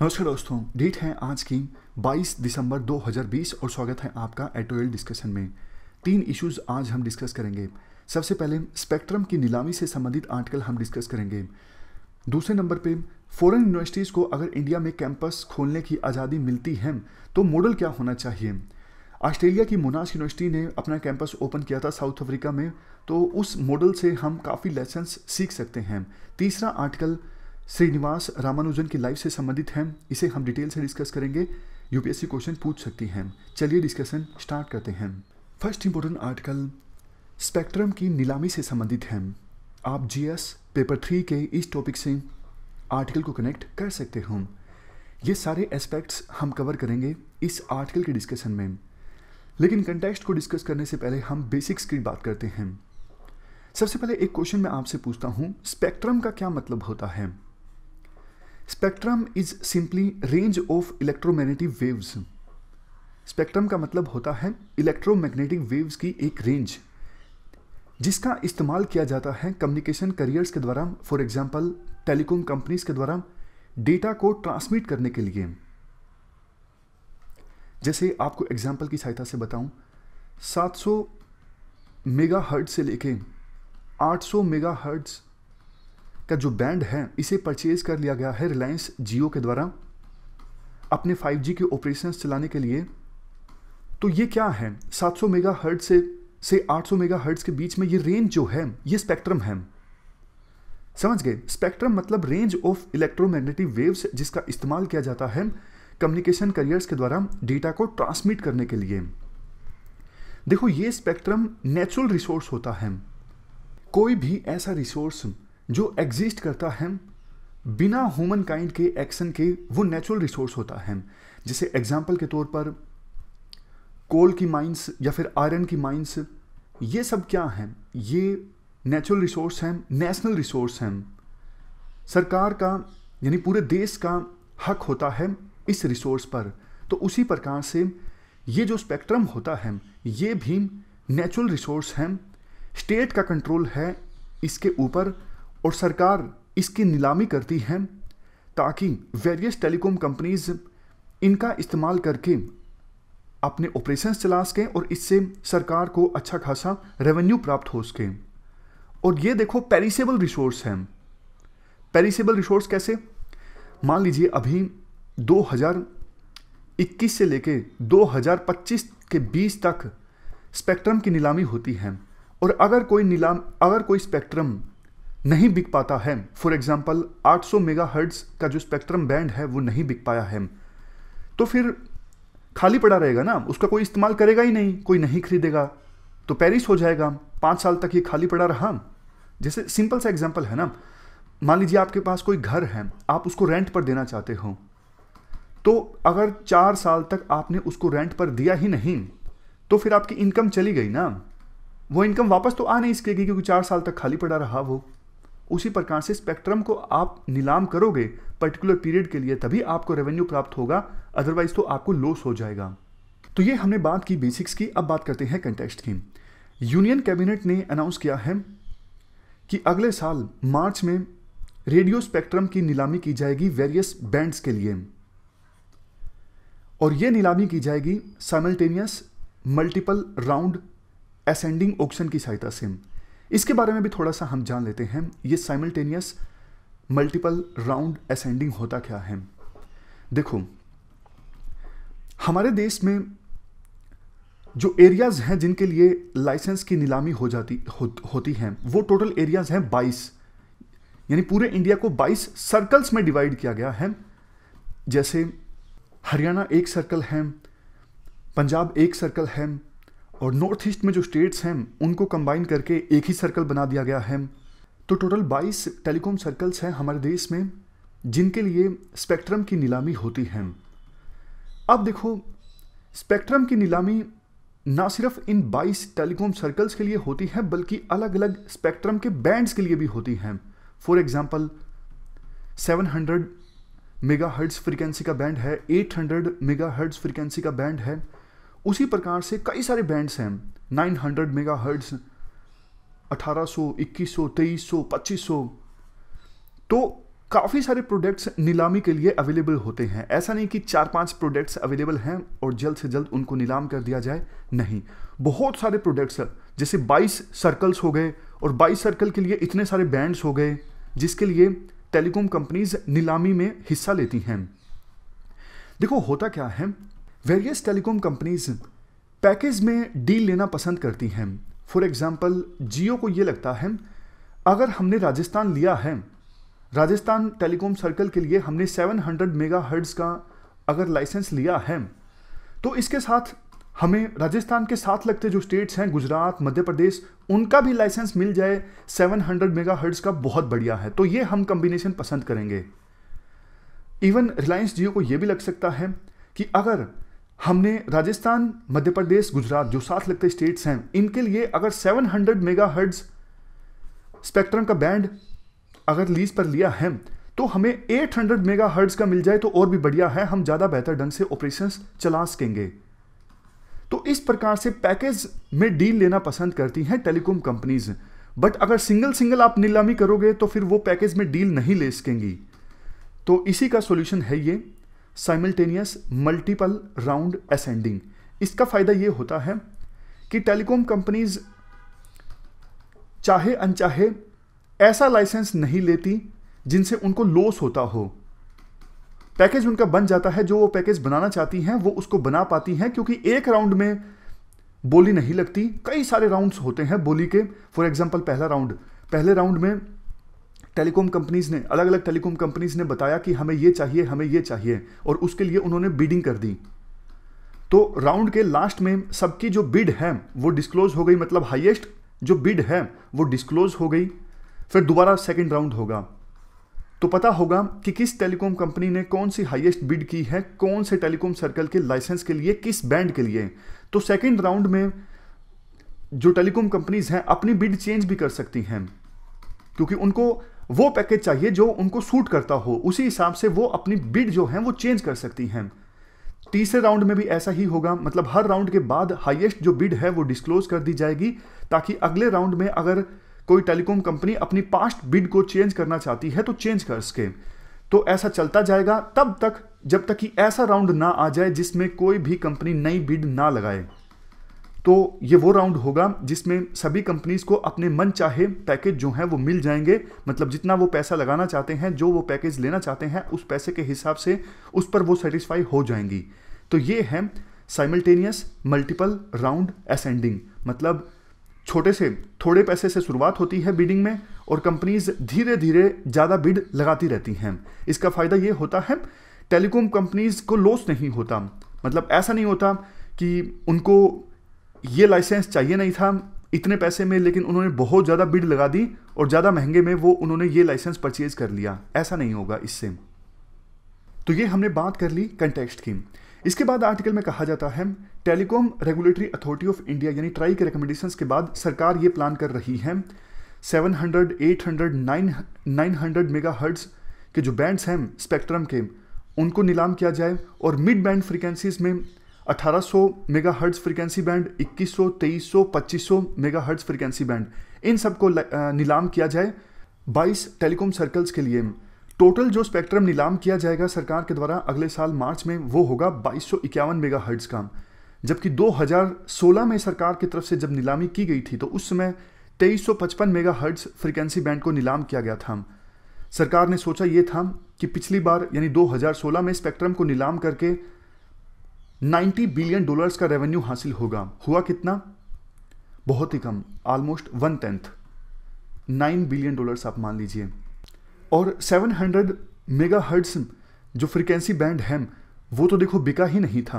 नमस्कार दोस्तों डेट है आज की 22 दिसंबर 2020 और स्वागत है आपका एटोरियल डिस्कशन में तीन इश्यूज आज हम डिस्कस करेंगे सबसे पहले स्पेक्ट्रम की नीलामी से संबंधित आर्टिकल हम डिस्कस करेंगे दूसरे नंबर पे फॉरेन यूनिवर्सिटीज़ को अगर इंडिया में कैंपस खोलने की आज़ादी मिलती है तो मॉडल क्या होना चाहिए ऑस्ट्रेलिया की मोनास यूनिवर्सिटी ने अपना कैंपस ओपन किया था साउथ अफ्रीका में तो उस मॉडल से हम काफ़ी लेसन सीख सकते हैं तीसरा आर्टिकल श्रीनिवास रामानुजन की लाइफ से संबंधित हैं इसे हम डिटेल से डिस्कस करेंगे यूपीएससी क्वेश्चन पूछ सकती हैं चलिए डिस्कशन स्टार्ट करते हैं फर्स्ट इंपॉर्टेंट आर्टिकल स्पेक्ट्रम की नीलामी से संबंधित हैं आप जीएस पेपर थ्री के इस टॉपिक से आर्टिकल को कनेक्ट कर सकते हो ये सारे एस्पेक्ट्स हम कवर करेंगे इस आर्टिकल के डिस्कशन में लेकिन कंटेक्स्ट को डिस्कस करने से पहले हम बेसिक्स की बात करते हैं सबसे पहले एक क्वेश्चन मैं आपसे पूछता हूँ स्पेक्ट्रम का क्या मतलब होता है spectrum is simply range of electromagnetic waves spectrum का मतलब होता है इलेक्ट्रोमैग्नेटिक वेव्स की एक रेंज जिसका इस्तेमाल किया जाता है कम्युनिकेशन करियर्स के द्वारा फॉर एग्जांपल टेलीकॉम कंपनीज के द्वारा डेटा को ट्रांसमिट करने के लिए जैसे आपको एग्जाम्पल की सहायता से बताऊं 700 मेगा से लेके 800 मेगा का जो बैंड है इसे परचेज कर लिया गया है रिलायंस जियो के द्वारा अपने 5G के ऑपरेशन चलाने के लिए तो ये क्या है 700 मेगा हर्ट से से 800 मेगा हर्ट्स के बीच में ये रेंज जो है ये स्पेक्ट्रम है समझ गए स्पेक्ट्रम मतलब रेंज ऑफ इलेक्ट्रोमैग्नेटिक वेव्स जिसका इस्तेमाल किया जाता है कम्युनिकेशन करियर्स के द्वारा डेटा को ट्रांसमिट करने के लिए देखो ये स्पेक्ट्रम नेचुरल रिसोर्स होता है कोई भी ऐसा रिसोर्स जो एग्जिस्ट करता है बिना ह्यूमन काइंड के एक्शन के वो नेचुरल रिसोर्स होता है जैसे एग्जाम्पल के तौर पर कोल की माइंस या फिर आयरन की माइंस ये सब क्या हैं ये नेचुरल रिसोर्स हैं नेशनल रिसोर्स हैं सरकार का यानी पूरे देश का हक होता है इस रिसोर्स पर तो उसी प्रकार से ये जो स्पेक्ट्रम होता है ये भी नेचुरल रिसोर्स हैं स्टेट का कंट्रोल है इसके ऊपर और सरकार इसकी नीलामी करती है ताकि वेरियस टेलीकॉम कंपनीज इनका इस्तेमाल करके अपने ऑपरेशन चला सकें और इससे सरकार को अच्छा खासा रेवेन्यू प्राप्त हो सके और ये देखो पेरिसेबल रिसोर्स हैं पेरिसेबल रिसोर्स कैसे मान लीजिए अभी 2021 से लेके 2025 के बीच तक स्पेक्ट्रम की नीलामी होती है और अगर कोई नीलाम अगर कोई स्पेक्ट्रम नहीं बिक पाता है फॉर एग्जाम्पल 800 हर्ट्स का जो स्पेक्ट्रम बैंड है वो नहीं बिक पाया है तो फिर खाली पड़ा रहेगा ना उसका कोई इस्तेमाल करेगा ही नहीं कोई नहीं खरीदेगा तो पेरिस हो जाएगा पाँच साल तक ये खाली पड़ा रहा जैसे सिंपल सा एग्जाम्पल है ना मान लीजिए आपके पास कोई घर है आप उसको रेंट पर देना चाहते हो तो अगर चार साल तक आपने उसको रेंट पर दिया ही नहीं तो फिर आपकी इनकम चली गई ना वो इनकम वापस तो आ नहीं सकेगी क्योंकि चार साल तक खाली पड़ा रहा वो उसी प्रकार से स्पेक्ट्रम को आप नीलाम करोगे पर्टिकुलर पीरियड के लिए तभी आपको रेवेन्यू प्राप्त होगा अदरवाइज तो आपको लॉस हो जाएगा तो ये हमने बात की बेसिक्स की अब बात करते हैं कंटेक्स्ट की यूनियन कैबिनेट ने अनाउंस किया है कि अगले साल मार्च में रेडियो स्पेक्ट्रम की नीलामी की जाएगी वेरियस बैंड्स के लिए और यह नीलामी की जाएगी simultaneous multiple round ascending option की सहायता से इसके बारे में भी थोड़ा सा हम जान लेते हैं ये साइमल्टेनियस मल्टीपल राउंड असेंडिंग होता क्या है देखो हमारे देश में जो एरियाज़ हैं जिनके लिए लाइसेंस की नीलामी हो जाती हो, होती है वो टोटल एरियाज़ हैं 22 यानी पूरे इंडिया को 22 सर्कल्स में डिवाइड किया गया है जैसे हरियाणा एक सर्कल है पंजाब एक सर्कल है और नॉर्थ ईस्ट में जो स्टेट्स हैं उनको कंबाइन करके एक ही सर्कल बना दिया गया है तो टोटल 22 टेलीकॉम सर्कल्स हैं हमारे देश में जिनके लिए स्पेक्ट्रम की नीलामी होती है अब देखो स्पेक्ट्रम की नीलामी ना सिर्फ इन 22 टेलीकॉम सर्कल्स के लिए होती है बल्कि अलग अलग स्पेक्ट्रम के बैंड्स के लिए भी होती है फॉर एग्जाम्पल 700 मेगाहर्ट्ज़ फ्रीक्वेंसी का बैंड है 800 मेगाहर्ट्ज़ फ्रीक्वेंसी का बैंड है उसी प्रकार से कई सारे बैंड्स हैं 900 हंड्रेड मेगा हर्ड्स अठारह सौ इक्कीस सौ तेईस सौ पच्चीस सौ तो काफ़ी सारे प्रोडक्ट्स नीलामी के लिए अवेलेबल होते हैं ऐसा नहीं कि चार पांच प्रोडक्ट्स अवेलेबल हैं और जल्द से जल्द उनको नीलाम कर दिया जाए नहीं बहुत सारे प्रोडक्ट्स जैसे 22 सर्कल्स हो गए और 22 सर्कल के लिए इतने सारे बैंड्स हो गए जिसके लिए टेलीकॉम कंपनीज नीलामी में हिस्सा लेती हैं देखो होता क्या है वेरियस टेलीकॉम कंपनीज पैकेज में डील लेना पसंद करती हैं फॉर एग्जांपल जियो को ये लगता है अगर हमने राजस्थान लिया है राजस्थान टेलीकॉम सर्कल के लिए हमने 700 मेगा का अगर लाइसेंस लिया है तो इसके साथ हमें राजस्थान के साथ लगते जो स्टेट्स हैं गुजरात मध्य प्रदेश उनका भी लाइसेंस मिल जाए 700 मेगा का बहुत बढ़िया है तो ये हम कम्बिनेशन पसंद करेंगे इवन रिलायंस जियो को ये भी लग सकता है कि अगर हमने राजस्थान मध्य प्रदेश गुजरात जो साथ लगते स्टेट्स हैं इनके लिए अगर 700 हंड्रेड मेगा हर्ड्स स्पेक्ट्रम का बैंड अगर लीज पर लिया है तो हमें 800 हंड्रेड मेगा हर्ड्स का मिल जाए तो और भी बढ़िया है हम ज़्यादा बेहतर ढंग से ऑपरेशन चला सकेंगे तो इस प्रकार से पैकेज में डील लेना पसंद करती हैं टेलीकॉम कंपनीज बट अगर सिंगल सिंगल आप नीलामी करोगे तो फिर वो पैकेज में डील नहीं ले सकेंगी तो इसी का सोल्यूशन है ये साइमल्टेनियस मल्टीपल राउंड असेंडिंग इसका फ़ायदा यह होता है कि टेलीकॉम कंपनीज चाहे अनचाहे ऐसा लाइसेंस नहीं लेती जिनसे उनको लॉस होता हो पैकेज उनका बन जाता है जो वो पैकेज बनाना चाहती हैं वो उसको बना पाती हैं क्योंकि एक राउंड में बोली नहीं लगती कई सारे राउंड्स होते हैं बोली के फॉर एग्जाम्पल पहला राउंड पहले राउंड में टेलीकॉम कंपनीज़ ने अलग अलग टेलीकॉम कंपनीज़ ने बताया कि हमें ये चाहिए हमें ये चाहिए और उसके लिए उन्होंने बीडिंग कर दी तो राउंड के लास्ट में सबकी जो बिड है वो डिस्क्लोज हो गई मतलब हाईएस्ट जो बिड है वो डिस्क्लोज हो गई फिर दोबारा सेकेंड राउंड होगा तो पता होगा कि किस टेलीकॉम कंपनी ने कौन सी हाईएस्ट बिड की है कौन से टेलीकॉम सर्कल के लाइसेंस के लिए किस बैंड के लिए तो सेकेंड राउंड में जो टेलीकॉम कंपनीज हैं अपनी बिड चेंज भी कर सकती हैं क्योंकि उनको वो पैकेज चाहिए जो उनको सूट करता हो उसी हिसाब से वो अपनी बिड जो है वो चेंज कर सकती हैं तीसरे राउंड में भी ऐसा ही होगा मतलब हर राउंड के बाद हाईएस्ट जो बिड है वो डिस्क्लोज कर दी जाएगी ताकि अगले राउंड में अगर कोई टेलीकॉम कंपनी अपनी पास्ट बिड को चेंज करना चाहती है तो चेंज कर सके तो ऐसा चलता जाएगा तब तक जब तक कि ऐसा राउंड ना आ जाए जिसमें कोई भी कंपनी नई बिड ना लगाए तो ये वो राउंड होगा जिसमें सभी कंपनीज को अपने मन चाहे पैकेज जो हैं वो मिल जाएंगे मतलब जितना वो पैसा लगाना चाहते हैं जो वो पैकेज लेना चाहते हैं उस पैसे के हिसाब से उस पर वो सेटिस्फाई हो जाएंगी तो ये है साइमल्टेनियस मल्टीपल राउंड असेंडिंग मतलब छोटे से थोड़े पैसे से शुरुआत होती है बिडिंग में और कंपनीज धीरे धीरे ज़्यादा बिड लगाती रहती हैं इसका फ़ायदा ये होता है टेलीकॉम कंपनीज को लॉस नहीं होता मतलब ऐसा नहीं होता कि उनको ये लाइसेंस चाहिए नहीं था इतने पैसे में लेकिन उन्होंने बहुत ज़्यादा बिड लगा दी और ज़्यादा महंगे में वो उन्होंने ये लाइसेंस परचेज कर लिया ऐसा नहीं होगा इससे तो ये हमने बात कर ली कंटेक्स्ट की इसके बाद आर्टिकल में कहा जाता है telecom regulatory authority of India यानी ट्राई के रिकमेंडेशंस के बाद सरकार ये प्लान कर रही है 700, 800, 9, 900 मेगाहर्ट्ज़ के जो बैंड्स हैं स्पेक्ट्रम के उनको नीलाम किया जाए और मिड बैंड फ्रीक्वेंसीज में 1800 megahertz frequency band 2100, 2300, 2500 megahertz frequency band इन सबको नीलाम किया जाए 22 टेलीकॉम सर्कल्स के लिए टोटल जो स्पेक्ट्रम नीलाम किया जाएगा सरकार के द्वारा अगले साल मार्च में वो होगा बाईस सौ इक्यावन मेगा का जबकि 2016 में सरकार की तरफ से जब नीलामी की गई थी तो उस समय 2355 मेगा हर्ट्स फ्रिक्वेंसी बैंड को नीलाम किया गया था सरकार ने सोचा ये था कि पिछली बार यानी 2016 में स्पेक्ट्रम को नीलाम करके 90 बिलियन डॉलर्स का रेवेन्यू हासिल होगा हुआ कितना बहुत ही कम almost one tenth nine billion dollars आप मान लीजिए और 700 हंड्रेड मेगा हर्ड्स जो फ्रिक्वेंसी बैंड है वो तो देखो बिका ही नहीं था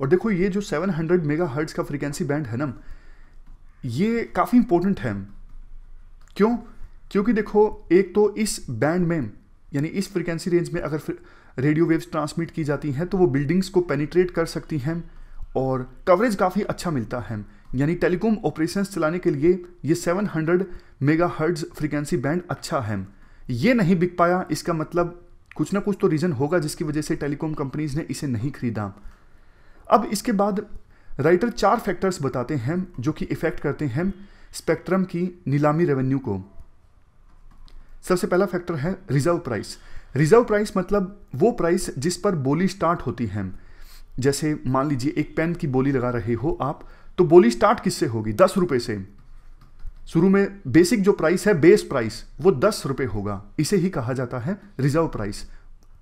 और देखो ये जो 700 हंड्रेड मेगा हर्ड्स का फ्रिक्वेंसी बैंड है ना ये काफ़ी इंपॉर्टेंट है क्यों क्योंकि देखो एक तो इस बैंड में यानी इस फ्रिक्वेंसी रेंज में अगर रेडियो वेव्स ट्रांसमिट की जाती हैं तो वो बिल्डिंग्स को पेनिट्रेट कर सकती हैं और कवरेज काफ़ी अच्छा मिलता है यानी टेलीकॉम ऑपरेशन चलाने के लिए ये 700 hundred mega hertz frequency band अच्छा है ये नहीं बिक पाया इसका मतलब कुछ ना कुछ तो रीज़न होगा जिसकी वजह से टेलीकॉम कंपनीज ने इसे नहीं खरीदा अब इसके बाद राइटर चार फैक्टर्स बताते हैं जो कि इफेक्ट करते हैं स्पेक्ट्रम की नीलामी रेवेन्यू को सबसे पहला फैक्टर है रिजर्व प्राइस रिजर्व प्राइस मतलब वो प्राइस जिस पर बोली स्टार्ट होती है जैसे मान लीजिए एक पेन की बोली लगा रहे हो आप तो बोली स्टार्ट किससे होगी दस रुपए से शुरू में बेसिक जो प्राइस है बेस प्राइस वो दस रुपए होगा इसे ही कहा जाता है रिजर्व प्राइस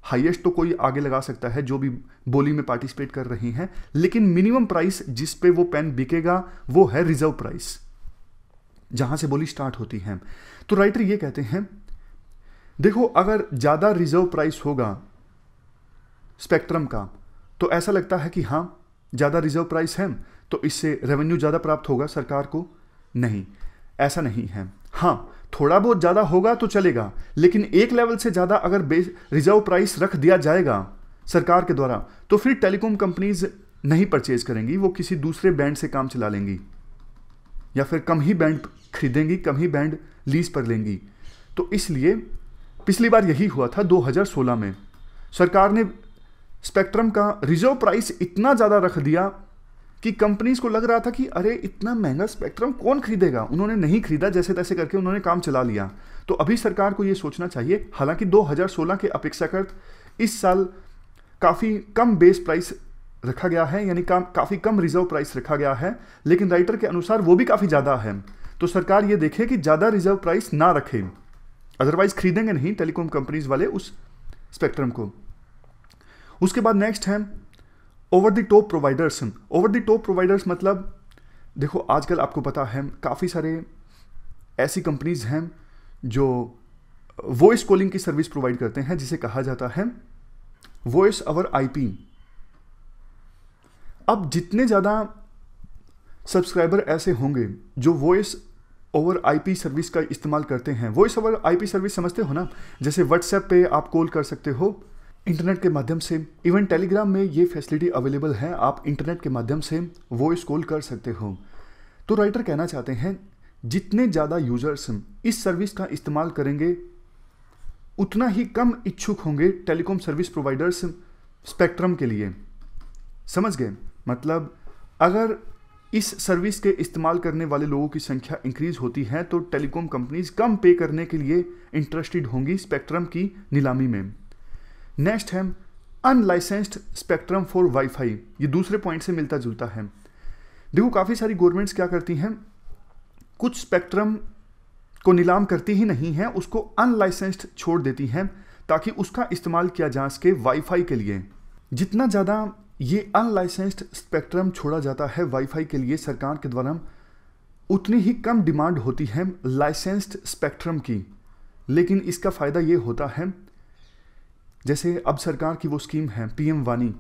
हाईएस्ट तो कोई आगे लगा सकता है जो भी बोली में पार्टिसिपेट कर रही हैं लेकिन मिनिमम प्राइस जिस पे वो पेन बिकेगा वो है रिजर्व प्राइस जहां से बोली स्टार्ट होती है तो राइटर ये कहते हैं देखो अगर ज़्यादा रिजर्व प्राइस होगा स्पेक्ट्रम का तो ऐसा लगता है कि हाँ ज़्यादा रिजर्व प्राइस है तो इससे रेवेन्यू ज़्यादा प्राप्त होगा सरकार को नहीं ऐसा नहीं है हाँ थोड़ा बहुत ज़्यादा होगा तो चलेगा लेकिन एक लेवल से ज़्यादा अगर रिजर्व प्राइस रख दिया जाएगा सरकार के द्वारा तो फिर टेलीकॉम कंपनीज नहीं परचेज करेंगी वो किसी दूसरे बैंड से काम चला लेंगी या फिर कम ही बैंड खरीदेंगी कम ही बैंड लीज पर लेंगी तो इसलिए पिछली बार यही हुआ था 2016 में सरकार ने स्पेक्ट्रम का रिजर्व प्राइस इतना ज़्यादा रख दिया कि कंपनीज को लग रहा था कि अरे इतना महंगा स्पेक्ट्रम कौन खरीदेगा उन्होंने नहीं खरीदा जैसे तैसे करके उन्होंने काम चला लिया तो अभी सरकार को ये सोचना चाहिए हालांकि 2016 के अपेक्षाकृत इस साल काफ़ी कम बेस प्राइस रखा गया है यानी काम काफ़ी कम रिजर्व प्राइस रखा गया है लेकिन राइटर के अनुसार वो भी काफ़ी ज़्यादा है तो सरकार ये देखे कि ज़्यादा रिजर्व प्राइस ना रखें अदरवाइज खरीदेंगे नहीं टेलीकॉम कंपनीज वाले उस स्पेक्ट्रम को उसके बाद नेक्स्ट है over the top providers over the top providers मतलब देखो आजकल आपको पता है काफ़ी सारे ऐसी कंपनीज हैं जो वॉइस कॉलिंग की सर्विस प्रोवाइड करते हैं जिसे कहा जाता है वॉइस अवर आईपी अब जितने ज़्यादा सब्सक्राइबर ऐसे होंगे जो वॉइस ओवर आईपी सर्विस का इस्तेमाल करते हैं वॉइस ओवर आईपी सर्विस समझते हो ना जैसे व्हाट्सएप पे आप कॉल कर सकते हो इंटरनेट के माध्यम से इवन टेलीग्राम में ये फैसिलिटी अवेलेबल है आप इंटरनेट के माध्यम से वॉइस कॉल कर सकते हो तो राइटर कहना चाहते हैं जितने ज़्यादा यूजर्स इस सर्विस का इस्तेमाल करेंगे उतना ही कम इच्छुक होंगे टेलीकॉम सर्विस प्रोवाइडर्स स्पेक्ट्रम के लिए समझ गए मतलब अगर इस सर्विस के इस्तेमाल करने वाले लोगों की संख्या इंक्रीज होती है तो टेलीकॉम कंपनीज कम पे करने के लिए इंटरेस्टेड होंगी स्पेक्ट्रम की नीलामी में नेक्स्ट है अनलाइसेंस्ड स्पेक्ट्रम फॉर वाईफाई ये दूसरे पॉइंट से मिलता जुलता है देखो काफ़ी सारी गवर्नमेंट्स क्या करती हैं कुछ स्पेक्ट्रम को नीलाम करती ही नहीं है उसको अनलाइसेंस्ड छोड़ देती हैं ताकि उसका इस्तेमाल किया जा सके वाईफाई के लिए जितना ज़्यादा ये अनलाइसेंस्ड स्पेक्ट्रम छोड़ा जाता है वाईफाई के लिए सरकार के द्वारा उतनी ही कम डिमांड होती है लाइसेंस्ड स्पेक्ट्रम की लेकिन इसका फ़ायदा ये होता है जैसे अब सरकार की वो स्कीम है पीएम वानी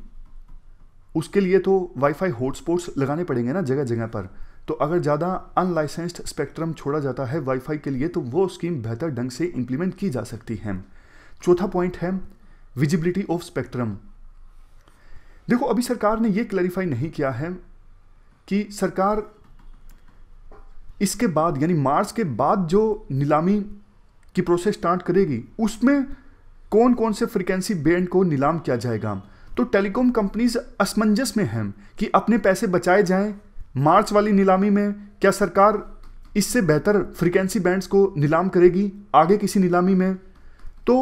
उसके लिए तो वाईफाई हॉटस्पॉट्स लगाने पड़ेंगे ना जगह जगह पर तो अगर ज़्यादा अनलाइसेंस्ड स्पेक्ट्रम छोड़ा जाता है वाईफाई के लिए तो वो स्कीम बेहतर ढंग से इंप्लीमेंट की जा सकती है चौथा पॉइंट है विजिबिलिटी ऑफ स्पेक्ट्रम देखो अभी सरकार ने यह क्लैरिफाई नहीं किया है कि सरकार इसके बाद यानी मार्च के बाद जो नीलामी की प्रोसेस स्टार्ट करेगी उसमें कौन कौन से फ्रिक्वेंसी बैंड को नीलाम किया जाएगा तो टेलीकॉम कंपनीज असमंजस में हैं कि अपने पैसे बचाए जाएं मार्च वाली नीलामी में क्या सरकार इससे बेहतर फ्रिक्वेंसी बैंड्स को नीलाम करेगी आगे किसी नीलामी में तो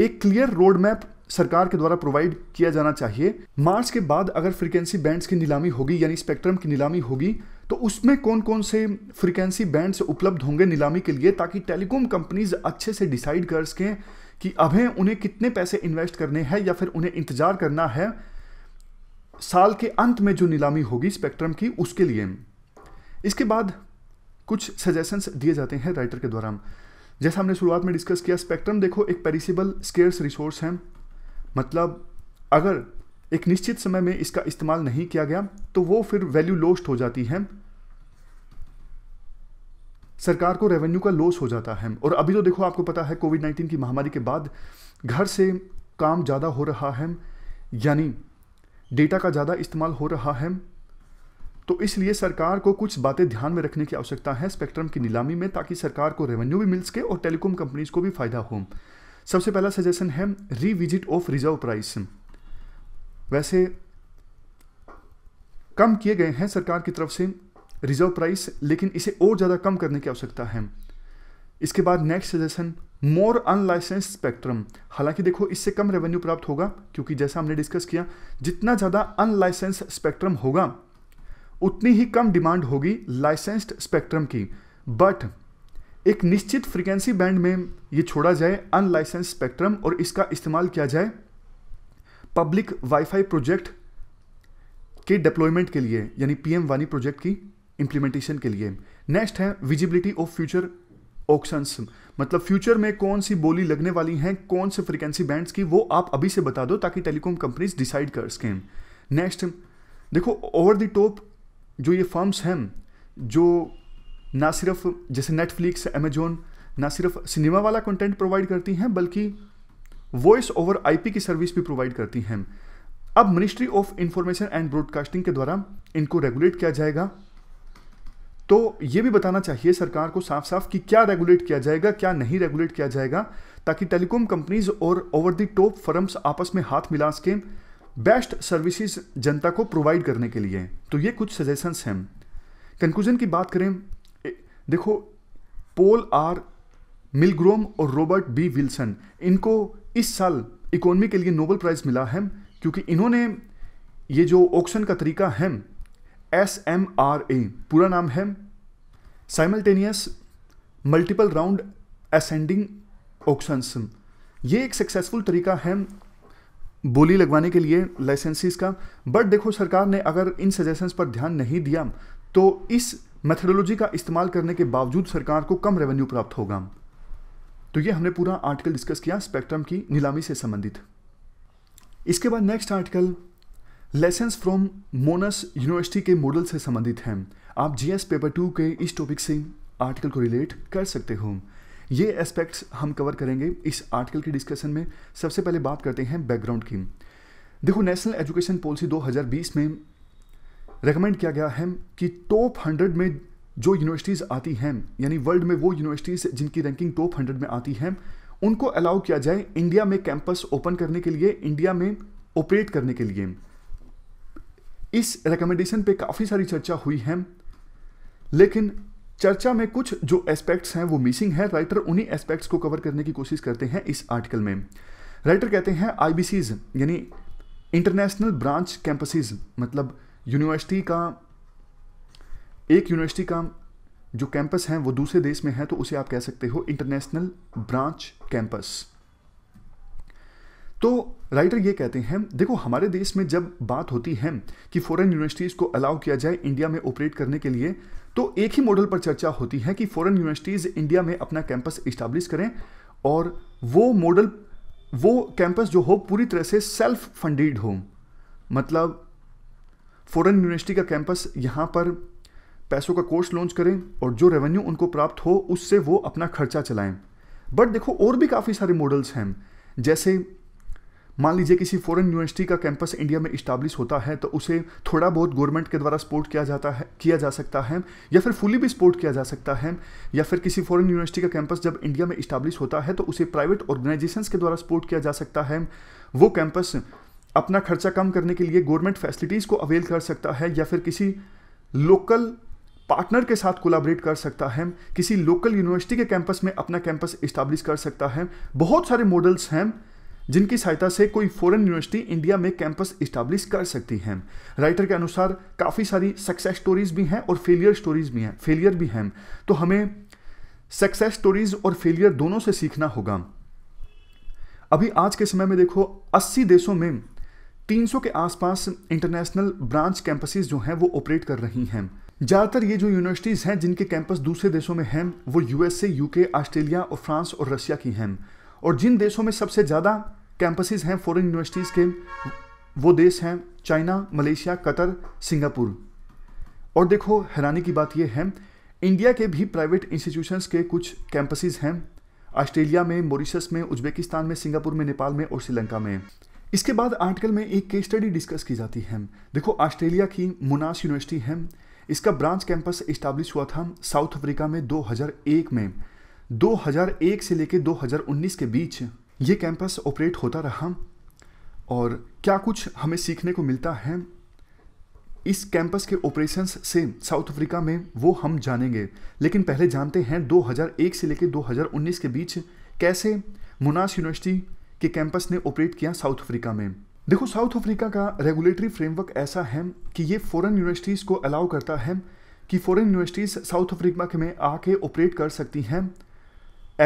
एक क्लियर रोड मैप सरकार के द्वारा प्रोवाइड किया जाना चाहिए मार्च के बाद अगर फ्रीक्वेंसी बैंड्स की नीलामी होगी यानी स्पेक्ट्रम की नीलामी होगी तो उसमें कौन कौन से फ्रीक्वेंसी बैंड्स उपलब्ध होंगे नीलामी के लिए ताकि टेलीकॉम कंपनीज अच्छे से डिसाइड कर सकें कि अभी उन्हें कितने पैसे इन्वेस्ट करने हैं या फिर उन्हें इंतजार करना है साल के अंत में जो नीलामी होगी स्पेक्ट्रम की उसके लिए इसके बाद कुछ सजेशंस दिए जाते हैं राइटर के द्वारा जैसा हमने शुरुआत में डिस्कस किया स्पेक्ट्रम देखो एक पेरिसिबल स्केयर्स रिसोर्स है मतलब अगर एक निश्चित समय में इसका इस्तेमाल नहीं किया गया तो वो फिर वैल्यू लोस्ट हो जाती है सरकार को रेवेन्यू का लॉस हो जाता है और अभी तो देखो आपको पता है कोविड नाइन्टीन की महामारी के बाद घर से काम ज़्यादा हो रहा है यानी डेटा का ज़्यादा इस्तेमाल हो रहा है तो इसलिए सरकार को कुछ बातें ध्यान में रखने की आवश्यकता है स्पेक्ट्रम की नीलामी में ताकि सरकार को रेवेन्यू भी मिल सके और टेलीकॉम कंपनीज को भी फायदा हो सबसे पहला सजेशन है रीविजिट ऑफ रिजर्व प्राइस वैसे कम किए गए हैं सरकार की तरफ से रिजर्व प्राइस लेकिन इसे और ज़्यादा कम करने की आवश्यकता है इसके बाद next suggestion more unlicensed spectrum हालांकि देखो इससे कम रेवेन्यू प्राप्त होगा क्योंकि जैसा हमने डिस्कस किया जितना ज़्यादा अनलाइसेंस स्पेक्ट्रम होगा उतनी ही कम डिमांड होगी लाइसेंस्ड स्पेक्ट्रम की बट एक निश्चित फ्रीक्वेंसी बैंड में ये छोड़ा जाए अनलाइसेंस स्पेक्ट्रम और इसका इस्तेमाल किया जाए पब्लिक वाईफाई प्रोजेक्ट के डिप्लॉयमेंट के लिए यानी पीएम वानी प्रोजेक्ट की इंप्लीमेंटेशन के लिए नेक्स्ट है विजिबिलिटी ऑफ फ्यूचर ऑप्शंस मतलब फ्यूचर में कौन सी बोली लगने वाली हैं कौन से फ्रीक्वेंसी बैंड्स की वो आप अभी से बता दो ताकि टेलीकॉम कंपनीज डिसाइड कर सकें नेक्स्ट देखो ओवर द टॉप जो ये फर्म्स हैं जो ना सिर्फ जैसे नेटफ्लिक्स अमेजोन ना सिर्फ सिनेमा वाला कंटेंट प्रोवाइड करती हैं बल्कि वॉइस ओवर आईपी की सर्विस भी प्रोवाइड करती हैं अब ministry of information and broadcasting के द्वारा इनको रेगुलेट किया जाएगा तो ये भी बताना चाहिए सरकार को साफ साफ कि क्या रेगुलेट किया जाएगा क्या नहीं रेगुलेट किया जाएगा ताकि टेलीकॉम कंपनीज और ओवर दी टॉप फर्म्स आपस में हाथ मिला के बेस्ट सर्विसेज जनता को प्रोवाइड करने के लिए तो ये कुछ सजेशंस हैं कंक्लूजन की बात करें देखो पोल आर मिलग्रोम और रॉबर्ट बी विल्सन इनको इस साल इकोनॉमी के लिए नोबल प्राइज़ मिला है क्योंकि इन्होंने ये जो ऑक्शन का तरीका है एस एम आर ए पूरा नाम है simultaneous multiple round ascending auctions ये एक सक्सेसफुल तरीका है बोली लगवाने के लिए लाइसेंसिस का बट देखो सरकार ने अगर इन सजेशंस पर ध्यान नहीं दिया तो इस मेथडोलॉजी का इस्तेमाल करने के बावजूद सरकार को कम रेवेन्यू प्राप्त होगा तो ये हमने पूरा आर्टिकल डिस्कस किया स्पेक्ट्रम की नीलामी से संबंधित इसके बाद next article lessons from Monash university के मॉडल से संबंधित हैं आप जीएस पेपर टू के इस टॉपिक से आर्टिकल को रिलेट कर सकते हो ये एस्पेक्ट्स हम कवर करेंगे इस आर्टिकल की डिस्कशन में सबसे पहले बात करते हैं बैकग्राउंड की देखो नेशनल एजुकेशन पॉलिसी 2020 में रिकमेंड किया गया है कि टॉप हंड्रेड में जो यूनिवर्सिटीज़ आती हैं यानी वर्ल्ड में वो यूनिवर्सिटीज़ जिनकी रैंकिंग टॉप हंड्रेड में आती हैं उनको अलाउ किया जाए इंडिया में कैंपस ओपन करने के लिए इंडिया में ऑपरेट करने के लिए इस रिकमेंडेशन पे काफ़ी सारी चर्चा हुई है लेकिन चर्चा में कुछ जो एस्पेक्ट्स हैं वो मिसिंग है राइटर उन्हीं एस्पेक्ट्स को कवर करने की कोशिश करते हैं इस आर्टिकल में राइटर कहते हैं आईबीसीज यानी इंटरनेशनल ब्रांच कैंपसिस मतलब यूनिवर्सिटी का एक यूनिवर्सिटी का जो कैंपस है वो दूसरे देश में है तो उसे आप कह सकते हो इंटरनेशनल ब्रांच कैंपस तो राइटर ये कहते हैं देखो हमारे देश में जब बात होती है कि फॉरेन यूनिवर्सिटीज़ को अलाउ किया जाए इंडिया में ऑपरेट करने के लिए तो एक ही मॉडल पर चर्चा होती है कि फॉरेन यूनिवर्सिटीज़ इंडिया में अपना कैंपस इस्टाब्लिश करें और वो मॉडल वो कैंपस जो हो पूरी तरह से सेल्फ फंडेड हो मतलब फ़ॉरन यूनिवर्सिटी का कैंपस यहाँ पर पैसों का कोर्स लॉन्च करें और जो रेवेन्यू उनको प्राप्त हो उससे वो अपना खर्चा चलाएं बट देखो और भी काफ़ी सारे मॉडल्स हैं जैसे मान लीजिए किसी फॉरेन यूनिवर्सिटी का कैंपस इंडिया में इस्टाब्लिश होता है तो उसे थोड़ा बहुत गवर्नमेंट के द्वारा सपोर्ट किया जाता है किया जा सकता है या फिर फुली भी सपोर्ट किया जा सकता है या फिर किसी फॉरेन यूनिवर्सिटी का कैंपस जब इंडिया में इस्टाब्लिश होता है तो उसे प्राइवेट ऑर्गेनाइजेशंस के द्वारा सपोर्ट किया जा सकता है वो कैंपस अपना खर्चा कम करने के लिए गवर्नमेंट फैसिलिटीज़ को अवेल कर सकता है या फिर किसी लोकल पार्टनर के साथ कोलाबरेट कर सकता है किसी लोकल यूनिवर्सिटी के कैंपस में अपना कैंपस इस्टाब्लिश कर सकता है बहुत सारे मॉडल्स हैं जिनकी सहायता से कोई फॉरेन यूनिवर्सिटी इंडिया में कैंपस इस्टाब्लिश कर सकती है राइटर के अनुसार काफ़ी सारी सक्सेस स्टोरीज भी हैं और फेलियर स्टोरीज भी हैं फेलियर भी हैं तो हमें सक्सेस स्टोरीज और फेलियर दोनों से सीखना होगा अभी आज के समय में देखो 80 देशों में 300 के आसपास इंटरनेशनल ब्रांच कैंपसेस जो हैं वो ऑपरेट कर रही हैं ज़्यादातर ये जो यूनिवर्सिटीज़ हैं जिनके कैंपस दूसरे देशों में हैं वो यूएसए यूके ऑस्ट्रेलिया और फ्रांस और रशिया की हैं और जिन देशों में सबसे ज़्यादा कैंपसेस हैं फॉरेन यूनिवर्सिटीज़ के वो देश हैं चाइना मलेशिया कतर सिंगापुर और देखो हैरानी की बात यह है इंडिया के भी प्राइवेट इंस्टीट्यूशंस के कुछ कैंपसेस हैं ऑस्ट्रेलिया में मॉरिशस में उज्बेकिस्तान में सिंगापुर में नेपाल में और श्रीलंका में इसके बाद आर्टिकल में एक केस स्टडी डिस्कस की जाती है देखो ऑस्ट्रेलिया की मुनास यूनिवर्सिटी है इसका ब्रांच कैंपस इस्टाब्लिश हुआ था साउथ अफ्रीका में 2001 में 2001 से लेकर 2019 के बीच ये कैंपस ऑपरेट होता रहा और क्या कुछ हमें सीखने को मिलता है इस कैंपस के ऑपरेशंस से साउथ अफ्रीका में वो हम जानेंगे लेकिन पहले जानते हैं 2001 से लेकर 2019 के बीच कैसे मुनास यूनिवर्सिटी के कैंपस ने ऑपरेट किया साउथ अफ्रीका में देखो साउथ अफ्रीका का रेगुलेटरी फ्रेमवर्क ऐसा है कि ये फॉरेन यूनिवर्सिटीज़ को अलाउ करता है कि फॉरेन यूनिवर्सिटीज़ साउथ अफ्रीका में आके ऑपरेट कर सकती हैं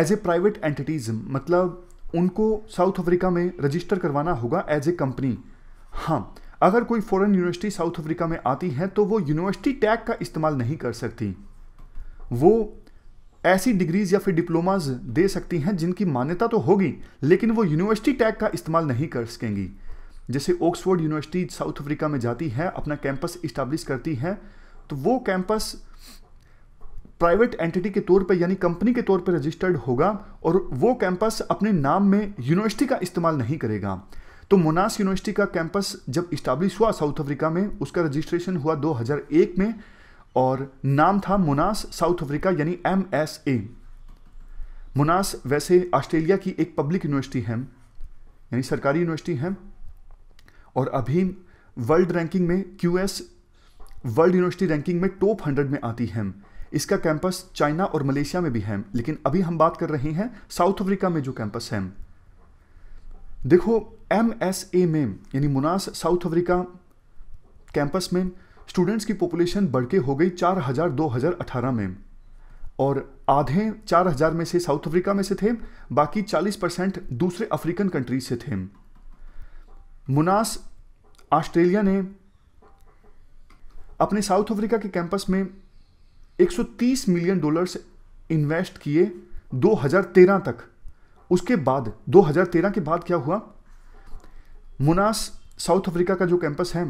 एज ए प्राइवेट एंटिटीज़ मतलब उनको साउथ अफ्रीका में रजिस्टर करवाना होगा एज ए कंपनी हाँ अगर कोई फॉरेन यूनिवर्सिटी साउथ अफ्रीका में आती है तो वो यूनिवर्सिटी टैग का इस्तेमाल नहीं कर सकती वो ऐसी डिग्रीज या फिर डिप्लोमाज दे सकती हैं जिनकी मान्यता तो होगी लेकिन वो यूनिवर्सिटी टैग का इस्तेमाल नहीं कर सकेंगी जैसे ऑक्सफोर्ड यूनिवर्सिटी साउथ अफ्रीका में जाती है अपना कैंपस इस्टाब्लिश करती है तो वो कैंपस प्राइवेट एंटिटी के तौर पर यानी कंपनी के तौर पर रजिस्टर्ड होगा और वो कैंपस अपने नाम में यूनिवर्सिटी का इस्तेमाल नहीं करेगा तो मोनास यूनिवर्सिटी का कैंपस जब इस्टाब्लिश हुआ साउथ अफ्रीका में उसका रजिस्ट्रेशन हुआ 2001 में और नाम था मुनास साउथ अफ्रीका यानी एम एस ए मुनास वैसे ऑस्ट्रेलिया की एक पब्लिक यूनिवर्सिटी है यानी सरकारी यूनिवर्सिटी है और अभी वर्ल्ड रैंकिंग में Q S world university ranking में टॉप हंड्रेड में आती है इसका कैंपस चाइना और मलेशिया में भी है लेकिन अभी हम बात कर रहे हैं साउथ अफ्रीका में जो कैंपस है देखो एम एस ए में यानी मुनास साउथ अफ्रीका कैंपस में स्टूडेंट्स की पॉपुलेशन बढ़ के हो गई चार हज़ार दो हज़ार अठारह में और आधे चार हज़ार में से साउथ अफ्रीका में से थे बाकी चालीस परसेंट दूसरे अफ्रीकन कंट्रीज से थे मुनास ऑस्ट्रेलिया ने अपने साउथ अफ्रीका के कैंपस में 130 मिलियन डॉलर्स इन्वेस्ट किए 2013 तक उसके बाद 2013 के बाद क्या हुआ मुनास साउथ अफ्रीका का जो कैंपस है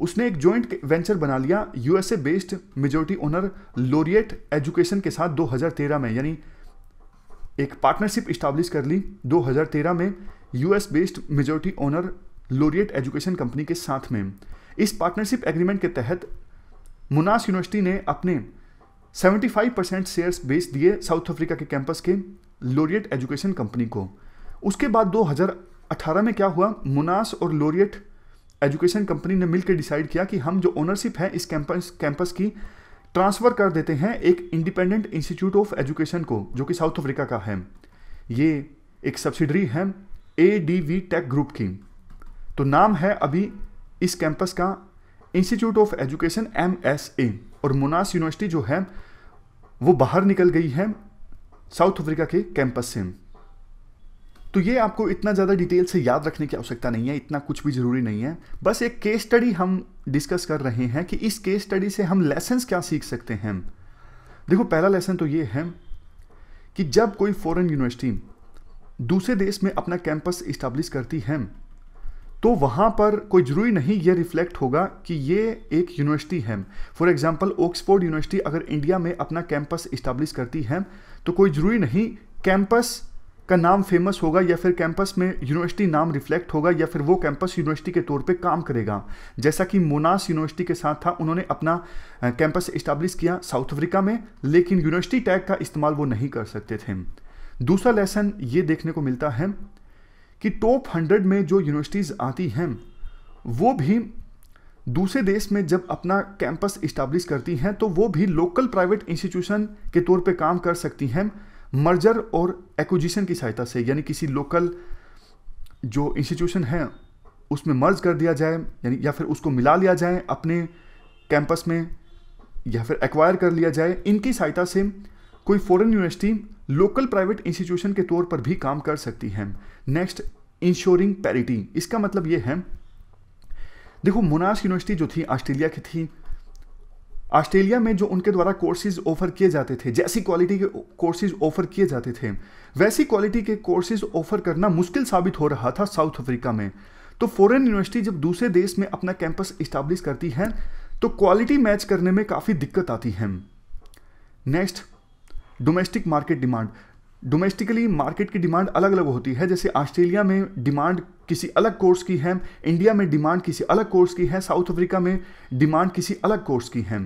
उसने एक जॉइंट वेंचर बना लिया USA based majority owner Laureate Education के साथ 2013 में यानी एक पार्टनरशिप इस्टाब्लिश कर ली 2013 में US based majority owner Laureate Education company के साथ में इस पार्टनरशिप एग्रीमेंट के तहत मुनास यूनिवर्सिटी ने अपने 75 परसेंट शेयर्स बेच दिए साउथ अफ्रीका के कैंपस के लोरिएट एजुकेशन कंपनी को उसके बाद 2018 में क्या हुआ मुनास और लोरिएट एजुकेशन कंपनी ने मिलकर डिसाइड किया कि हम जो ओनरशिप है इस कैंपस कैंपस की ट्रांसफ़र कर देते हैं एक इंडिपेंडेंट इंस्टीट्यूट ऑफ एजुकेशन को जो कि साउथ अफ्रीका का है ये एक सब्सिडरी है A D V Tech group की तो नाम है अभी इस कैंपस का institute of education M S A और मुनास यूनिवर्सिटी जो है वो बाहर निकल गई है साउथ अफ्रीका के कैंपस से तो ये आपको इतना ज़्यादा डिटेल से याद रखने की आवश्यकता नहीं है इतना कुछ भी ज़रूरी नहीं है बस एक केस स्टडी हम डिस्कस कर रहे हैं कि इस केस स्टडी से हम लेसन क्या सीख सकते हैं देखो पहला लेसन तो ये है कि जब कोई फॉरेन यूनिवर्सिटी दूसरे देश में अपना कैंपस इस्टाब्लिश करती है तो वहाँ पर कोई ज़रूरी नहीं ये रिफ्लेक्ट होगा कि ये एक यूनिवर्सिटी है फॉर एग्जाम्पल ऑक्सफोर्ड यूनिवर्सिटी अगर इंडिया में अपना कैंपस इस्टाब्लिश करती है तो कोई ज़रूरी नहीं कैंपस का नाम फेमस होगा या फिर कैंपस में यूनिवर्सिटी नाम रिफ्लेक्ट होगा या फिर वो कैंपस यूनिवर्सिटी के तौर पे काम करेगा जैसा कि मोनास यूनिवर्सिटी के साथ था उन्होंने अपना कैंपस इस्टेब्लिश किया साउथ अफ्रीका में लेकिन यूनिवर्सिटी टैग का इस्तेमाल वो नहीं कर सकते थे दूसरा लेसन ये देखने को मिलता है कि टॉप हंड्रेड में जो यूनिवर्सिटीज़ आती हैं वो भी दूसरे देश में जब अपना कैंपस इस्टेब्लिश करती हैं तो वो भी लोकल प्राइवेट इंस्टीट्यूशन के तौर पे काम कर सकती हैं मर्जर और एक्विजिशन की सहायता से यानी किसी लोकल जो इंस्टीट्यूशन है उसमें मर्ज कर दिया जाए यानी या फिर उसको मिला लिया जाए अपने कैंपस में या फिर एक्वायर कर लिया जाए इनकी सहायता से कोई foreign university local private institution के तौर पर भी काम कर सकती है नेक्स्ट इंश्योरिंग पैरिटी इसका मतलब ये है देखो मोनास यूनिवर्सिटी जो थी ऑस्ट्रेलिया की थी ऑस्ट्रेलिया में जो उनके द्वारा कोर्सेज ऑफर किए जाते थे जैसी क्वालिटी के कोर्सेज ऑफर किए जाते थे वैसी क्वालिटी के कोर्सेज ऑफर करना मुश्किल साबित हो रहा था साउथ अफ्रीका में तो फॉरेन यूनिवर्सिटी जब दूसरे देश में अपना कैंपस इस्टाब्लिश करती है तो क्वालिटी मैच करने में काफ़ी दिक्कत आती है next domestic market demand domestically market की डिमांड अलग अलग होती है जैसे ऑस्ट्रेलिया में डिमांड किसी अलग कोर्स की है इंडिया में डिमांड किसी अलग कोर्स की है साउथ अफ्रीका में डिमांड किसी अलग कोर्स की है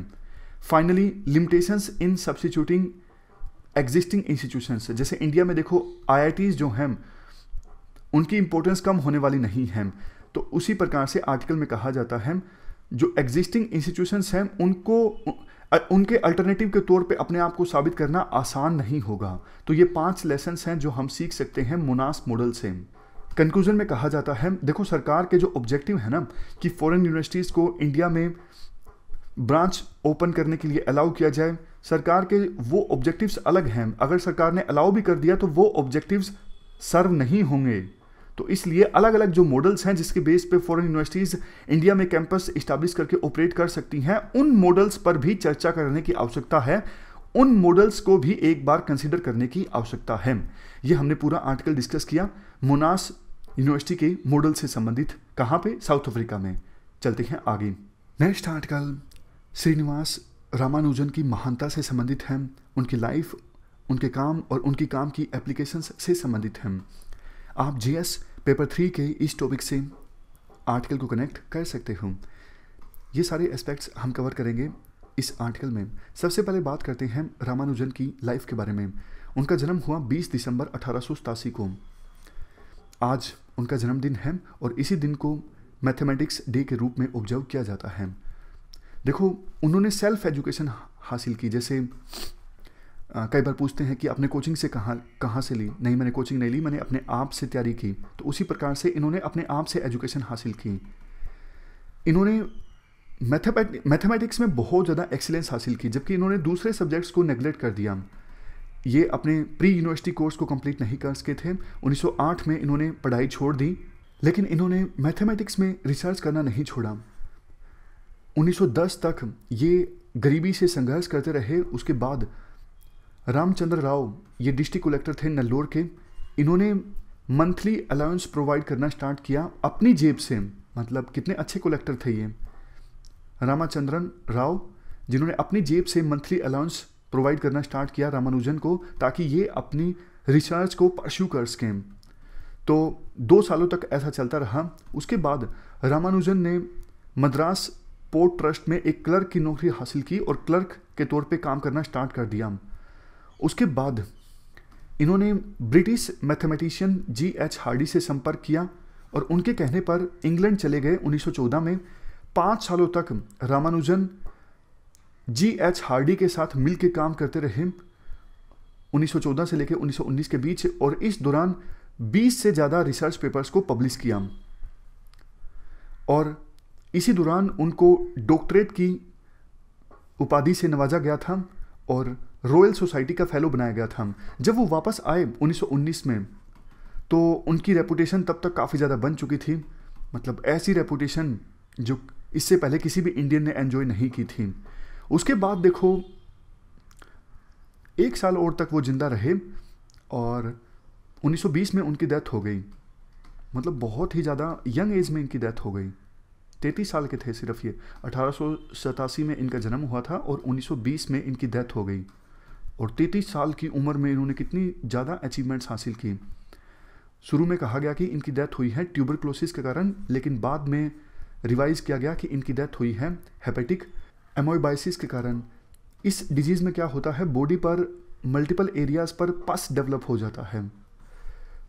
finally limitations in substituting existing institutions जैसे इंडिया में देखो आई जो हैं उनकी इंपॉर्टेंस कम होने वाली नहीं है तो उसी प्रकार से आर्टिकल में कहा जाता है जो एग्जिस्टिंग इंस्टीट्यूशंस हैं उनको उनके अल्टरनेटिव के तौर पे अपने आप को साबित करना आसान नहीं होगा तो ये पांच लेसन हैं जो हम सीख सकते हैं मुनास मॉडल से कंक्लूजन में कहा जाता है देखो सरकार के जो ऑब्जेक्टिव है ना कि फॉरेन यूनिवर्सिटीज़ को इंडिया में ब्रांच ओपन करने के लिए अलाउ किया जाए सरकार के वो ऑब्जेक्टिव्स अलग हैं अगर सरकार ने अलाउ भी कर दिया तो वो ऑब्जेक्टिव्स सर्व नहीं होंगे तो इसलिए अलग अलग जो मॉडल्स हैं जिसके बेस पे फॉरेन यूनिवर्सिटीज़ इंडिया में कैंपस इस्टेब्लिश करके ऑपरेट कर सकती हैं उन मॉडल्स पर भी चर्चा करने की आवश्यकता है उन मॉडल्स को भी एक बार कंसिडर करने की आवश्यकता है ये हमने पूरा आर्टिकल डिस्कस किया मोनास यूनिवर्सिटी के मॉडल से संबंधित कहाँ पे साउथ अफ्रीका में चलते हैं आगे नेक्स्ट आर्टिकल श्रीनिवास रामानुजन की महानता से संबंधित हैं उनकी लाइफ उनके काम और उनकी काम की एप्लीकेशंस से संबंधित हैं आप जीएस पेपर थ्री के इस टॉपिक से आर्टिकल को कनेक्ट कर सकते हो ये सारे एस्पेक्ट्स हम कवर करेंगे इस आर्टिकल में सबसे पहले बात करते हैं रामानुजन की लाइफ के बारे में उनका जन्म हुआ 20 दिसंबर अठारह को आज उनका जन्मदिन है और इसी दिन को मैथमेटिक्स डे के रूप में ऑब्जर्व किया जाता है देखो उन्होंने सेल्फ एजुकेशन हासिल की जैसे कई बार पूछते हैं कि आपने कोचिंग से कहाँ कहाँ से ली नहीं मैंने कोचिंग नहीं ली मैंने अपने आप से तैयारी की तो उसी प्रकार से इन्होंने अपने आप से एजुकेशन हासिल की इन्होंने मैथमेटिक्स में बहुत ज़्यादा एक्सीलेंस हासिल की जबकि इन्होंने दूसरे सब्जेक्ट्स को नेगलेक्ट कर दिया ये अपने प्री यूनिवर्सिटी कोर्स को कंप्लीट नहीं कर सके थे 1908 में इन्होंने पढ़ाई छोड़ दी लेकिन इन्होंने मैथमेटिक्स में रिसर्च करना नहीं छोड़ा 1910 तक ये गरीबी से संघर्ष करते रहे उसके बाद रामचंद्र राव ये डिस्ट्रिक्ट कलेक्टर थे नल्लोर के इन्होंने मंथली अलाउंस प्रोवाइड करना स्टार्ट किया अपनी जेब से मतलब कितने अच्छे कलेक्टर थे ये रामाचंद्रन राव जिन्होंने अपनी जेब से मंथली अलाउंस प्रोवाइड करना स्टार्ट किया रामानुजन को ताकि ये अपनी रिसर्च को परस्यू कर सकें तो दो सालों तक ऐसा चलता रहा उसके बाद रामानुजन ने मद्रास पोर्ट ट्रस्ट में एक क्लर्क की नौकरी हासिल की और क्लर्क के तौर पे काम करना स्टार्ट कर दिया उसके बाद इन्होंने British mathematician G H Hardy से संपर्क किया और उनके कहने पर इंग्लैंड चले गए 1914 में पाँच सालों तक रामानुजन जी एच हार्डी के साथ मिलकर काम करते रहे 1914 से लेकर 1919 के बीच और इस दौरान 20 से ज़्यादा रिसर्च पेपर्स को पब्लिश किया और इसी दौरान उनको डॉक्टरेट की उपाधि से नवाजा गया था और रॉयल सोसाइटी का फेलो बनाया गया था जब वो वापस आए 1919 में तो उनकी रेपुटेशन तब तक काफ़ी ज़्यादा बन चुकी थी मतलब ऐसी रेपुटेशन जो इससे पहले किसी भी इंडियन ने एन्जॉय नहीं की थी उसके बाद देखो एक साल और तक वो ज़िंदा रहे और 1920 में उनकी डेथ हो गई मतलब बहुत ही ज़्यादा यंग एज में इनकी डेथ हो गई तैंतीस साल के थे सिर्फ ये अठारह में इनका जन्म हुआ था और 1920 में इनकी डेथ हो गई और तैंतीस साल की उम्र में इन्होंने कितनी ज़्यादा अचीवमेंट्स हासिल की शुरू में कहा गया कि इनकी डेथ हुई है ट्यूबरक्लोसिस के कारण लेकिन बाद में रिवाइज किया गया कि इनकी डेथ हुई है हेपेटिक एमोबाइसिस के कारण इस डिजीज़ में क्या होता है बॉडी पर मल्टीपल एरियाज़ पर पस डेवलप हो जाता है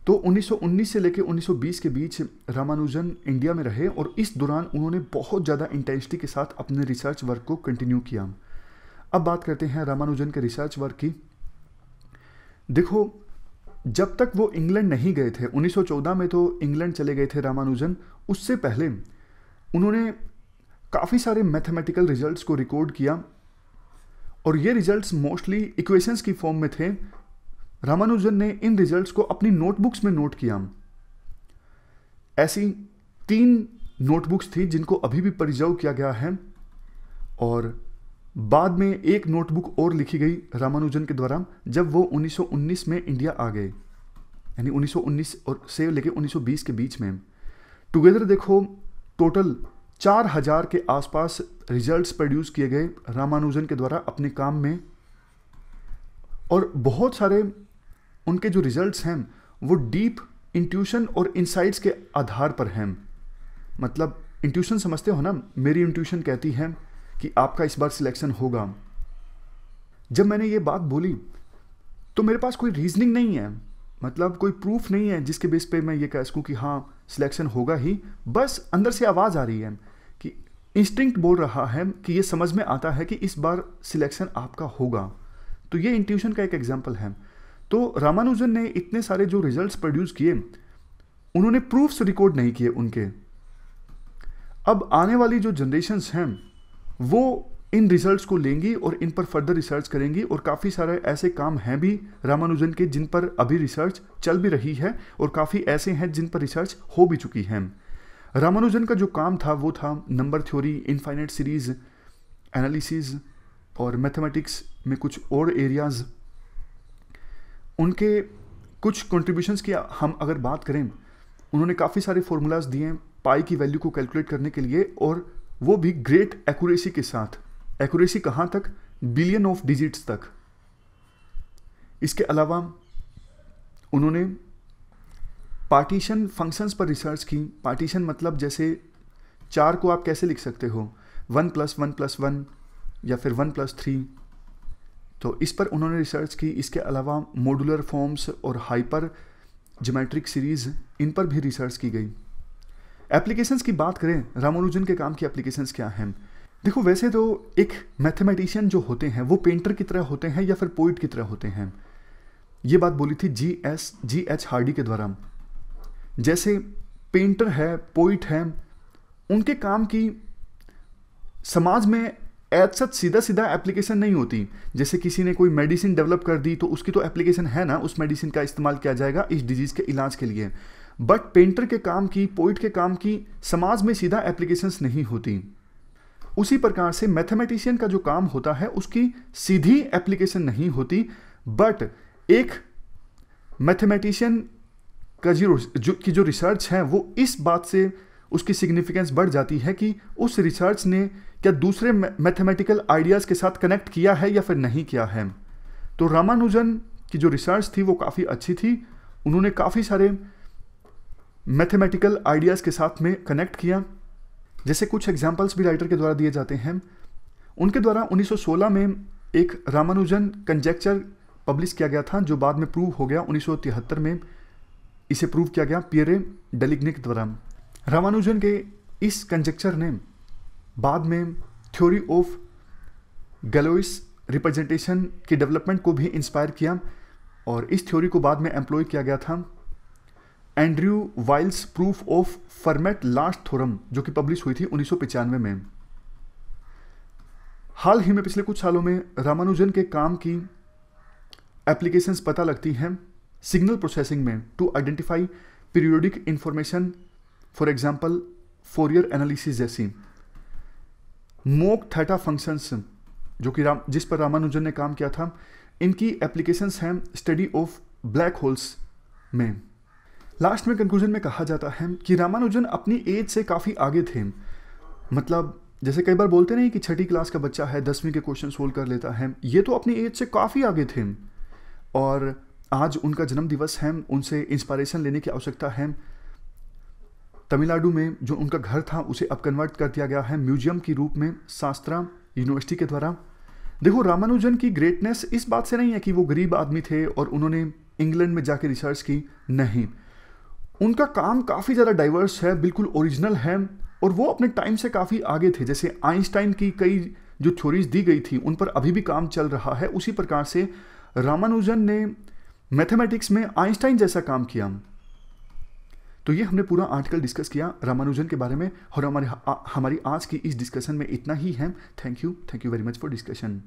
तो 1919 से लेकर 1920 के बीच रामानुजन इंडिया में रहे और इस दौरान उन्होंने बहुत ज़्यादा इंटेंसिटी के साथ अपने रिसर्च वर्क को कंटिन्यू किया अब बात करते हैं रामानुजन के रिसर्च वर्क की देखो जब तक वो इंग्लैंड नहीं गए थे 1914 में तो इंग्लैंड चले गए थे रामानुजन उससे पहले उन्होंने काफ़ी सारे मैथमेटिकल रिजल्ट्स को रिकॉर्ड किया और ये रिजल्ट्स मोस्टली इक्वेशंस की फॉर्म में थे रामानुजन ने इन रिजल्ट्स को अपनी नोटबुक्स में नोट किया ऐसी तीन नोटबुक्स थी जिनको अभी भी प्रिजर्व किया गया है और बाद में एक नोटबुक और लिखी गई रामानुजन के द्वारा जब वो 1919 में इंडिया आ गए यानी 1919 और से लेके 1920 के बीच में टुगेदर देखो टोटल 4000 के आसपास रिजल्ट्स प्रोड्यूस किए गए रामानुजन के द्वारा अपने काम में और बहुत सारे उनके जो रिजल्ट्स हैं वो डीप इंट्यूशन और इंसाइट्स के आधार पर हैं मतलब इंट्यूशन समझते हो ना मेरी इंट्यूशन कहती है कि आपका इस बार सिलेक्शन होगा जब मैंने ये बात बोली तो मेरे पास कोई रीजनिंग नहीं है मतलब कोई प्रूफ नहीं है जिसके बेस पे मैं ये कह सकूँ कि हाँ सिलेक्शन होगा ही बस अंदर से आवाज़ आ रही है कि इंस्टिंक्ट बोल रहा है कि ये समझ में आता है कि इस बार सिलेक्शन आपका होगा तो ये इंट्यूशन का एक एग्जाम्पल है तो रामानुजन ने इतने सारे जो रिजल्ट्स प्रोड्यूस किए उन्होंने प्रूफ्स रिकॉर्ड नहीं किए उनके अब आने वाली जो जनरेशन्स हैं वो इन रिजल्ट्स को लेंगी और इन पर फर्दर रिसर्च करेंगी और काफ़ी सारे ऐसे काम हैं भी रामानुजन के जिन पर अभी रिसर्च चल भी रही है और काफ़ी ऐसे हैं जिन पर रिसर्च हो भी चुकी है रामानुजन का जो काम था वो था number theory infinite series analysis और मैथमेटिक्स में कुछ और एरियाज उनके कुछ कंट्रीब्यूशंस की हम अगर बात करें उन्होंने काफ़ी सारे फॉर्मूलाज दिए पाई की वैल्यू को कैलकुलेट करने के लिए और वो भी ग्रेट एक्यूरेसी के साथ एक्यूरेसी कहाँ तक बिलियन ऑफ डिजिट्स तक इसके अलावा उन्होंने पार्टीशन फंक्शंस पर रिसर्च की पार्टीशन मतलब जैसे चार को आप कैसे लिख सकते हो one plus one plus one या फिर वन प्लस थ्री तो इस पर उन्होंने रिसर्च की इसके अलावा मॉडुलर फॉर्म्स और हाइपर जोमेट्रिक सीरीज़ इन पर भी रिसर्च की गई एप्लीकेशंस की बात करें रामानुजन के काम की एप्लीकेशंस क्या हैं देखो वैसे तो एक मैथमेटिशियन जो होते हैं वो पेंटर की तरह होते हैं या फिर पोइट की तरह होते हैं ये बात बोली थी G S G H Hardy के द्वारा जैसे पेंटर है पोइट है उनके काम की समाज में एज सच सीधा सीधा एप्लीकेशन नहीं होती जैसे किसी ने कोई मेडिसिन डेवलप कर दी तो उसकी तो एप्लीकेशन है ना उस मेडिसिन का इस्तेमाल किया जाएगा इस डिजीज़ के इलाज के लिए बट पेंटर के काम की पोइट के काम की समाज में सीधा एप्लीकेशंस नहीं होती उसी प्रकार से मैथमेटिशियन का जो काम होता है उसकी सीधी एप्लीकेशन नहीं होती बट एक मैथमेटिशियन का जो, जो की जो रिसर्च है वो इस बात से उसकी सिग्निफिकेंस बढ़ जाती है कि उस रिसर्च ने क्या दूसरे मैथमेटिकल आइडियाज़ के साथ कनेक्ट किया है या फिर नहीं किया है तो रामानुजन की जो रिसर्च थी वो काफ़ी अच्छी थी उन्होंने काफ़ी सारे मैथमेटिकल आइडियाज़ के साथ में कनेक्ट किया जैसे कुछ एग्जाम्पल्स भी राइटर के द्वारा दिए जाते हैं उनके द्वारा 1916 में एक रामानुजन कंजेक्चर पब्लिश किया गया था जो बाद में प्रूव हो गया उन्नीस में इसे प्रूव किया गया पियरे डेलिग्निक द्वारा रामानुजन के इस कंजेक्चर ने बाद में थ्योरी ऑफ गैलोइस रिप्रेजेंटेशन की डेवलपमेंट को भी इंस्पायर किया और इस थ्योरी को बाद में एम्प्लॉय किया गया था Andrew Wiles proof of Fermat last theorem जो कि पब्लिश हुई थी उन्नीस में हाल ही में पिछले कुछ सालों में रामानुजन के काम की एप्लीकेशंस पता लगती हैं सिग्नल प्रोसेसिंग में to identify periodic information for example Fourier analysis जैसी मोक थेटा फंक्शंस जो कि राम जिस पर रामानुजन ने काम किया था इनकी एप्लीकेशंस हैं स्टडी ऑफ ब्लैक होल्स में लास्ट में कंक्लूजन में कहा जाता है कि रामानुजन अपनी एज से काफ़ी आगे थे मतलब जैसे कई बार बोलते नहीं कि छठी क्लास का बच्चा है दसवीं के क्वेश्चन सोल्व कर लेता है ये तो अपनी एज से काफ़ी आगे थे और आज उनका जन्मदिवस है उनसे इंस्पायरेशन लेने की आवश्यकता है तमिलनाडु में जो उनका घर था उसे अब कन्वर्ट कर दिया गया है म्यूजियम के रूप में शास्त्रा यूनिवर्सिटी के द्वारा देखो रामानुजन की ग्रेटनेस इस बात से नहीं है कि वो गरीब आदमी थे और उन्होंने इंग्लैंड में जाके रिसर्च की नहीं उनका काम काफ़ी ज़्यादा डाइवर्स है बिल्कुल ओरिजिनल है और वो अपने टाइम से काफ़ी आगे थे जैसे आइंस्टाइन की कई जो थ्योरीज दी गई थी उन पर अभी भी काम चल रहा है उसी प्रकार से रामानुजन ने मैथमेटिक्स में आइंस्टाइन जैसा काम किया तो ये हमने पूरा आर्टिकल डिस्कस किया रामानुजन के बारे में और हमारे हमारी आज की इस डिस्कशन में इतना ही है thank you thank you very much for discussion